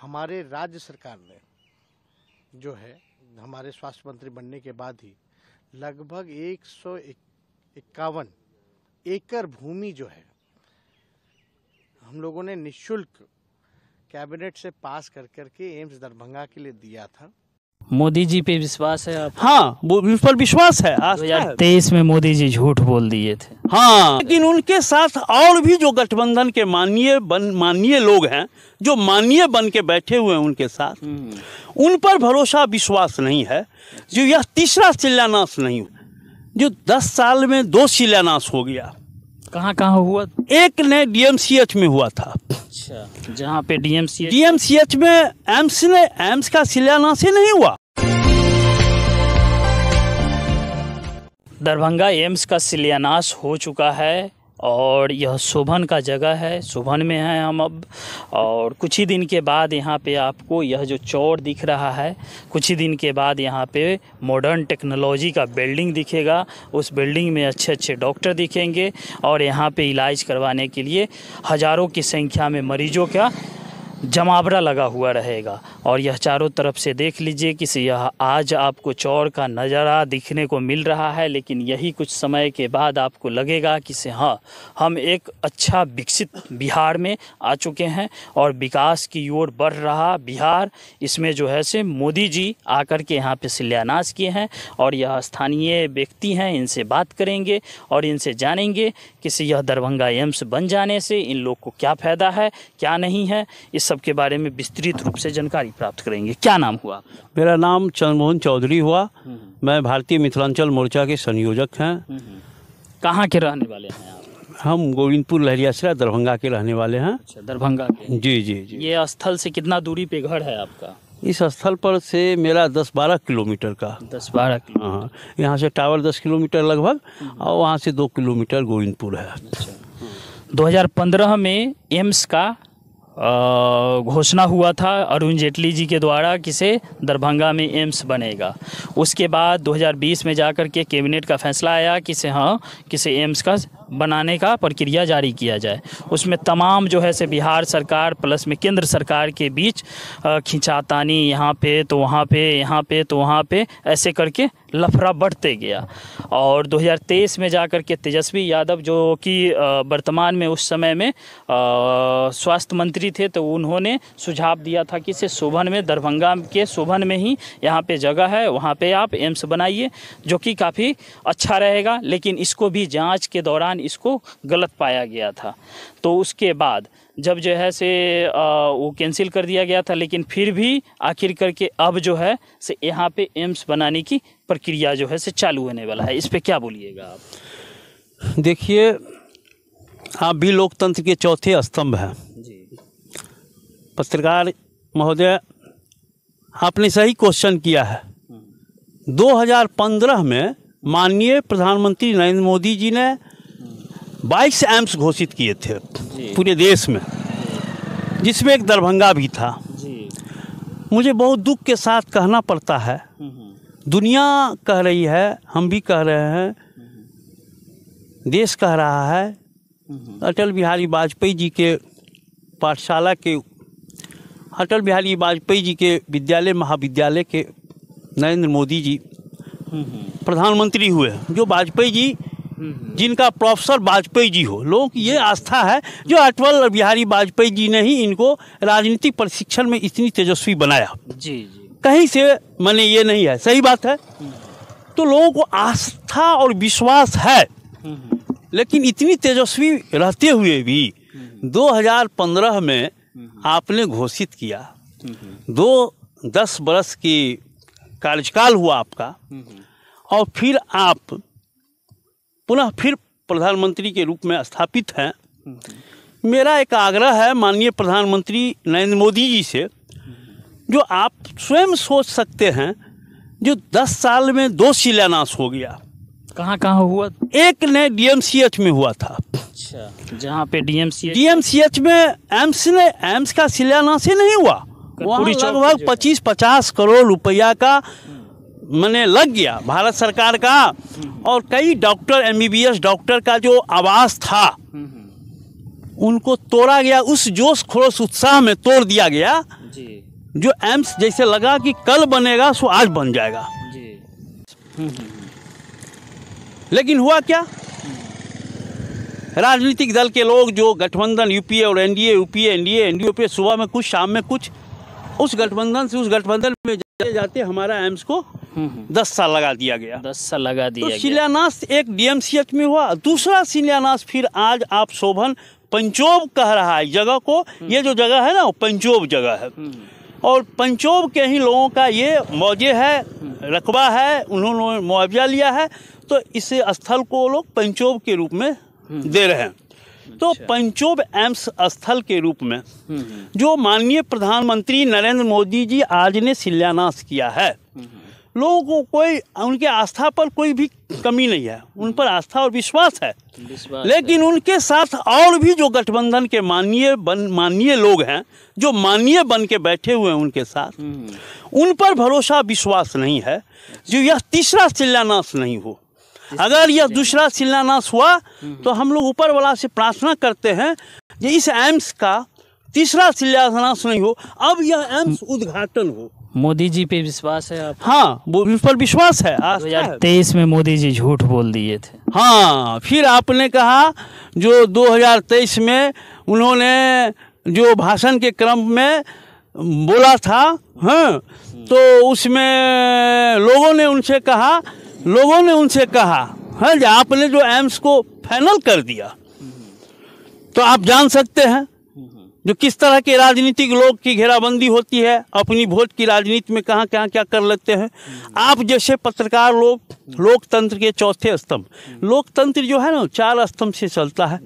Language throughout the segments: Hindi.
हमारे राज्य सरकार ने जो है हमारे स्वास्थ्य मंत्री बनने के बाद ही लगभग एक सौ इक्यावन एकड़ भूमि जो है हम लोगों ने निशुल्क कैबिनेट से पास कर करके एम्स दरभंगा के लिए दिया था मोदी जी पे विश्वास है आप हाँ उस पर विश्वास है दो हजार तेईस में मोदी जी झूठ बोल दिए थे हाँ लेकिन उनके साथ और भी जो गठबंधन के माननीय माननीय लोग हैं जो माननीय बन के बैठे हुए हैं उनके साथ हम्म। उन पर भरोसा विश्वास नहीं है जो यह तीसरा शिलान्यास नहीं जो दस साल में दो शिलान्यास हो गया कहाँ कहाँ हुआ एक ने डीएमसीएच में हुआ था अच्छा जहाँ पे डीएमसीएच डीएमसीएच में एम्स ने एम्स का शिलान्यास ही नहीं हुआ दरभंगा एम्स का शिलान्यास हो चुका है और यह शोभन का जगह है शोभन में हैं हम अब और कुछ ही दिन के बाद यहाँ पे आपको यह जो चौर दिख रहा है कुछ ही दिन के बाद यहाँ पे मॉडर्न टेक्नोलॉजी का बिल्डिंग दिखेगा उस बिल्डिंग में अच्छे अच्छे डॉक्टर दिखेंगे और यहाँ पे इलाज करवाने के लिए हज़ारों की संख्या में मरीजों का जमावड़ा लगा हुआ रहेगा और यह चारों तरफ से देख लीजिए कि यह आज आपको चौर का नज़ारा दिखने को मिल रहा है लेकिन यही कुछ समय के बाद आपको लगेगा कि से हाँ हम एक अच्छा विकसित बिहार में आ चुके हैं और विकास की ओर बढ़ रहा बिहार इसमें जो है से मोदी जी आकर के यहाँ पे शिलान्यास किए हैं और यह स्थानीय व्यक्ति हैं इनसे बात करेंगे और इनसे जानेंगे कि यह दरभंगा एम्स बन जाने से इन लोग को क्या फ़ायदा है क्या नहीं है इस सबके बारे में विस्तृत रूप से जानकारी प्राप्त करेंगे क्या नाम हुआ मेरा नाम चंद्रमोहन चौधरी हुआ हम्म। मैं भारतीय मिथिलांचल मोर्चा के संयोजक हैं हम्म, हम्म। कहाँ के रहने वाले हैं हम गोविंदपुर लहरियासरा दरभंगा के रहने वाले हैं अच्छा दरभंगा के जी जी जी ये स्थल से कितना दूरी पे घर है आपका इस स्थल पर से मेरा दस बारह किलोमीटर का दस बारह किलोमीटर हाँ, यहाँ से टावर दस किलोमीटर लगभग और वहाँ से दो किलोमीटर गोविंदपुर है अच्छा। 2015 में एम्स का घोषणा हुआ था अरुण जेटली जी के द्वारा किसे दरभंगा में एम्स बनेगा उसके बाद 2020 में जाकर के कैबिनेट का फैसला आया कि से हाँ किसे एम्स का बनाने का प्रक्रिया जारी किया जाए उसमें तमाम जो है से बिहार सरकार प्लस में केंद्र सरकार के बीच खिंचातानी यहाँ पे तो वहाँ पे यहाँ पे तो वहाँ पे ऐसे करके लफड़ा बढ़ते गया और 2023 में जाकर के तेजस्वी यादव जो कि वर्तमान में उस समय में स्वास्थ्य मंत्री थे तो उन्होंने सुझाव दिया था कि इसे शोभन में दरभंगा के शोभन में ही यहाँ पे जगह है वहाँ पे आप एम्स बनाइए जो कि काफ़ी अच्छा रहेगा लेकिन इसको भी जांच के दौरान इसको गलत पाया गया था तो उसके बाद जब जो है से आ, वो कैंसिल कर दिया गया था लेकिन फिर भी आखिर करके अब जो है से यहाँ पे एम्स बनाने की प्रक्रिया जो है से चालू होने वाला है इस पर क्या बोलिएगा आप देखिए आप भी लोकतंत्र के चौथे स्तंभ हैं पत्रकार महोदय आपने सही क्वेश्चन किया है 2015 हम्म। में माननीय प्रधानमंत्री नरेंद्र मोदी जी ने बाईस एम्स घोषित किए थे पूरे देश में जिसमें एक दरभंगा भी था मुझे बहुत दुख के साथ कहना पड़ता है दुनिया कह रही है हम भी कह रहे हैं देश कह रहा है अटल बिहारी वाजपेयी जी के पाठशाला के अटल बिहारी वाजपेयी जी के विद्यालय महाविद्यालय के नरेंद्र मोदी जी हम्म, हम्म। प्रधानमंत्री हुए जो वाजपेयी जी हम्म। जिनका प्रोफेसर वाजपेयी जी हो लोग ये हम्म। आस्था है जो अटल बिहारी वाजपेयी जी ने ही इनको राजनीतिक प्रशिक्षण में इतनी तेजस्वी बनाया जी जी कहीं से मैंने ये नहीं है सही बात है हम्म। तो लोगों को आस्था और विश्वास है लेकिन इतनी तेजस्वी रहते हुए भी 2015 में आपने घोषित किया दो दस बरस की कार्यकाल हुआ आपका और फिर आप पुनः फिर प्रधानमंत्री के रूप में स्थापित हैं मेरा एक आग्रह है माननीय प्रधानमंत्री नरेंद्र मोदी जी से जो आप स्वयं सोच सकते हैं जो 10 साल में दो शिलान्यास हो गया कहाँ कहाँ हुआ एक ने डीएमसीएच में हुआ था अच्छा जहाँ पे डीएमसीएच डीएमसीएच में एम्स ने एम्स का शिलान्यास ही नहीं हुआ लगभग पच्चीस पचास करोड़ रुपया का मैंने लग गया भारत सरकार का और कई डॉक्टर एमबीबीएस डॉक्टर का जो आवास था उनको तोड़ा गया उस जोश खरोश उत्साह में तोड़ दिया गया जो एम्स जैसे लगा कि कल बनेगा सो आज बन जाएगा लेकिन हुआ क्या राजनीतिक दल के लोग जो गठबंधन यूपीए और एनडीए यूपीए एनडीए एनडीए पे सुबह में कुछ शाम में कुछ उस गठबंधन से उस गठबंधन में जाते जाते हमारा एम्स को दस साल लगा दिया गया दस साल लगा दिया तो शिलान्यास एक डीएमसीएच में हुआ दूसरा शिलान्यास फिर आज आप शोभन पंचोब कह रहा है जगह को ये जो जगह है ना पंचोब जगह है हम्म। और पंचोब के ही लोगों का ये मौजे है हम्म। रकबा है उन्होंने मुआवजा लिया है तो इस स्थल को लोग पंचोब के रूप में हम्म। दे रहे हैं तो अच्छा। पंचोब एम्स स्थल के रूप में जो माननीय प्रधानमंत्री नरेंद्र मोदी जी आज ने शिलान्यास किया है लोगों को कोई उनके आस्था पर कोई भी कमी नहीं है उन पर आस्था और विश्वास है विश्वास लेकिन है। उनके साथ और भी जो गठबंधन के माननीय बन माननीय लोग हैं जो माननीय बन के बैठे हुए हैं उनके साथ हम्म। उन पर भरोसा विश्वास नहीं है जो यह तीसरा शिलान्यास नहीं हो अगर यह दूसरा शिलान्यास हुआ हम्म। तो हम लोग ऊपर वाला से प्रार्थना करते हैं कि इस एम्स का तीसरा शिलान्यास नहीं हो अब यह एम्स उद्घाटन हो मोदी जी पे विश्वास है आप हाँ उस पर विश्वास है दो हजार तेईस में मोदी जी झूठ बोल दिए थे हाँ फिर आपने कहा जो 2023 में उन्होंने जो भाषण के क्रम में बोला था हाँ तो उसमें लोगों ने उनसे कहा लोगों ने उनसे कहा है हाँ आपने जो एम्स को फाइनल कर दिया तो आप जान सकते हैं जो किस तरह के राजनीतिक लोग की घेराबंदी होती है अपनी वोट की राजनीति में कहाँ कहाँ क्या कर लेते हैं आप जैसे पत्रकार लोग लोकतंत्र के चौथे स्तंभ लोकतंत्र जो है ना चार स्तंभ से चलता है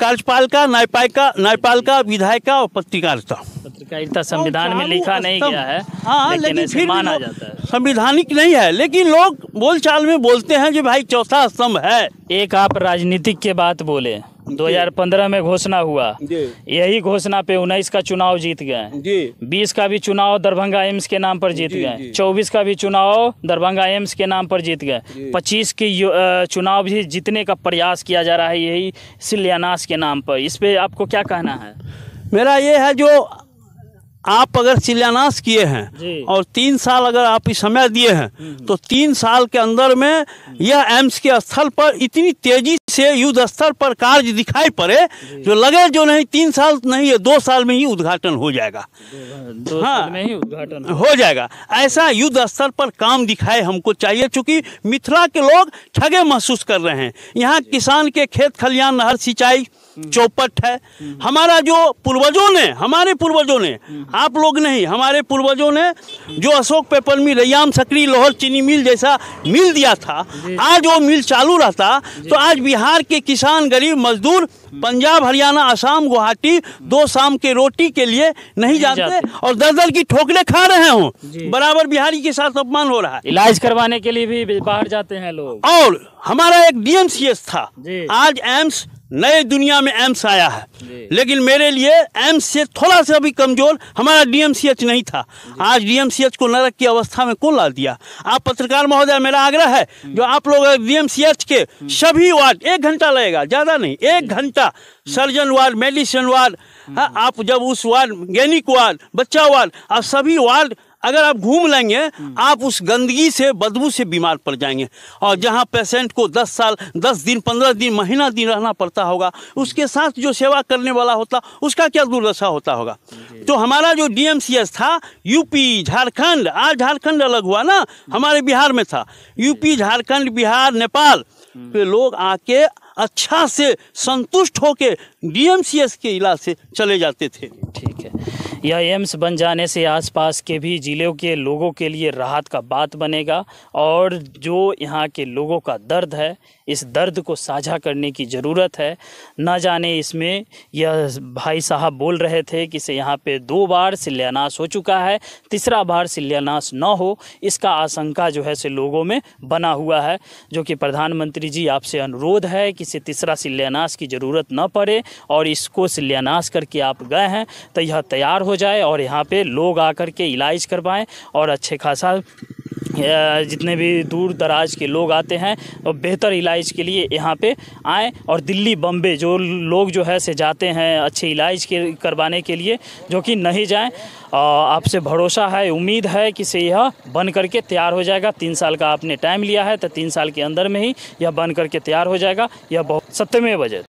कार्यपालिका न्यायपालिका न्यायपालिका विधायिका और पत्रकारिता पत्रकारिता संविधान में लिखा नहीं गया है हाँ लेकिन, लेकिन फिर माना जाता है संविधानिक नहीं है लेकिन लोग बोलचाल में बोलते हैं कि भाई चौथा स्तंभ है एक आप राजनीतिक के बात बोले 2015 में घोषणा हुआ यही घोषणा पे उन्नीस का चुनाव जीत गए बीस का भी चुनाव दरभंगा एम्स के नाम पर जीत गए चौबीस का भी चुनाव दरभंगा एम्स के नाम पर जीत गए पच्चीस के चुनाव भी जीतने का प्रयास किया जा रहा है यही शिलान्यास के नाम पर इस पे आपको क्या कहना है मेरा ये है जो आप अगर शिलान्यास किए हैं और तीन साल अगर आप इस समय दिए हैं हम्म, हम्म। तो तीन साल के अंदर में यह एम्स के स्थल पर इतनी तेजी से युद्ध स्तर पर कार्य दिखाई पड़े जो लगे जो नहीं तीन साल नहीं है दो साल में ही उद्घाटन हो जाएगा दो हाँ में ही उद्घाटन हो जाएगा ऐसा युद्ध स्तर पर काम दिखाए हमको चाहिए चूंकि मिथिला के लोग ठगे महसूस कर रहे हैं यहाँ किसान के खेत खलियान नहर सिंचाई चौपट है हमारा जो पूर्वजों ने हमारे पूर्वजों ने आप लोग नहीं हमारे पूर्वजों ने जो अशोक पेपर मिल रैयाम सकरी लोहर चीनी मिल जैसा मिल दिया था आज वो मिल चालू रहता तो आज बिहार के किसान गरीब मजदूर पंजाब हरियाणा आसाम गुवाहाटी दो शाम के रोटी के लिए नहीं जाते जाते और दर दर की ठोकरे खा रहे हो बराबर बिहारी के साथ अपमान हो रहा है इलाज करवाने के लिए भी बाहर जाते हैं लोग और हमारा एक डीएमसीएस था आज एम्स नए दुनिया में एम्स आया है लेकिन मेरे लिए एम्स से थोड़ा सा भी कमजोर हमारा डीएमसीएच नहीं था आज डीएमसीएच को नरक की अवस्था में कौन ला दिया आप पत्रकार महोदय मेरा आग्रह है जो आप लोग डीएमसीएच के सभी वार्ड एक घंटा लगेगा ज्यादा नहीं एक घंटा बेटा सर्जन वार्ड मेडिसिन वार्ड हाँ, हम्म। आप जब उस वार्ड गैनिक वार्ड बच्चा वार्ड आप सभी वार्ड अगर आप घूम लेंगे हम्म। आप उस गंदगी से बदबू से बीमार पड़ जाएंगे और जहां पेशेंट को 10 साल 10 दिन 15 दिन महीना दिन रहना पड़ता होगा उसके साथ जो सेवा करने वाला होता उसका क्या दुर्दशा होता होगा तो हमारा जो डीएमसीएस था यूपी झारखंड आज झारखंड अलग हुआ ना हमारे बिहार में था यूपी झारखंड बिहार नेपाल पे हम्म। लोग आके अच्छा से संतुष्ट होकर डीएमसीएस के इलाज से चले जाते थे ठीक है यह एम्स बन जाने से आसपास के भी ज़िलों के लोगों के लिए राहत का बात बनेगा और जो यहाँ के लोगों का दर्द है इस दर्द को साझा करने की ज़रूरत है ना जाने इसमें यह भाई साहब बोल रहे थे कि से यहाँ पे दो बार शिलान्यास हो चुका है तीसरा बार शिलान्यास न हो इसका आशंका जो है से लोगों में बना हुआ है जो कि प्रधानमंत्री जी आपसे अनुरोध है कि इसे तीसरा शिलान्यास की ज़रूरत न पड़े और इसको शिलान्यास करके आप गए हैं तो यह तैयार हो जाए और यहाँ पे लोग आकर के इलाज करवाएं और अच्छे खासा जितने भी दूर दराज के लोग आते हैं और बेहतर इलाज के लिए यहाँ पे आएँ और दिल्ली बम्बे जो लोग जो है से जाते हैं अच्छे इलाज के करवाने के लिए जो कि नहीं जाएँ आपसे भरोसा है उम्मीद है कि से यह बन करके तैयार हो जाएगा तीन साल का आपने टाइम लिया है तो तीन साल के अंदर में ही यह बन करके तैयार हो जाएगा यह बहुत सत्यमेव बजट